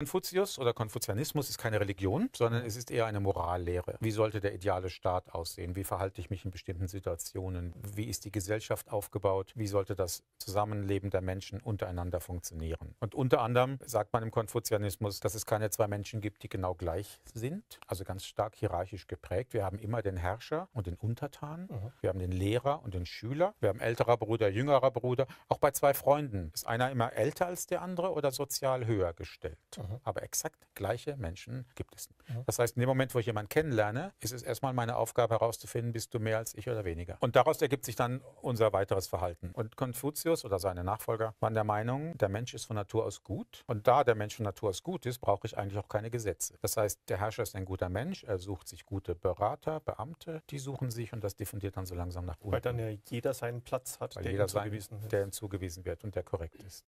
Konfuzius oder Konfuzianismus ist keine Religion, sondern es ist eher eine Morallehre. Wie sollte der ideale Staat aussehen? Wie verhalte ich mich in bestimmten Situationen? Wie ist die Gesellschaft aufgebaut? Wie sollte das Zusammenleben der Menschen untereinander funktionieren? Und unter anderem sagt man im Konfuzianismus, dass es keine zwei Menschen gibt, die genau gleich sind, also ganz stark hierarchisch geprägt. Wir haben immer den Herrscher und den Untertan. Mhm. Wir haben den Lehrer und den Schüler. Wir haben älterer Bruder, jüngerer Bruder. Auch bei zwei Freunden ist einer immer älter als der andere oder sozial höher gestellt. Mhm. Mhm. Aber exakt gleiche Menschen gibt es. Mhm. Das heißt, in dem Moment, wo ich jemanden kennenlerne, ist es erstmal meine Aufgabe herauszufinden, bist du mehr als ich oder weniger. Und daraus ergibt sich dann unser weiteres Verhalten. Und Konfuzius oder seine Nachfolger waren der Meinung, der Mensch ist von Natur aus gut. Und da der Mensch von Natur aus gut ist, brauche ich eigentlich auch keine Gesetze. Das heißt, der Herrscher ist ein guter Mensch, er sucht sich gute Berater, Beamte, die suchen sich und das diffundiert dann so langsam nach unten. Weil dann ja jeder seinen Platz hat, Weil der, jeder ihm zugewiesen sein, ist. der ihm zugewiesen wird und der korrekt ist.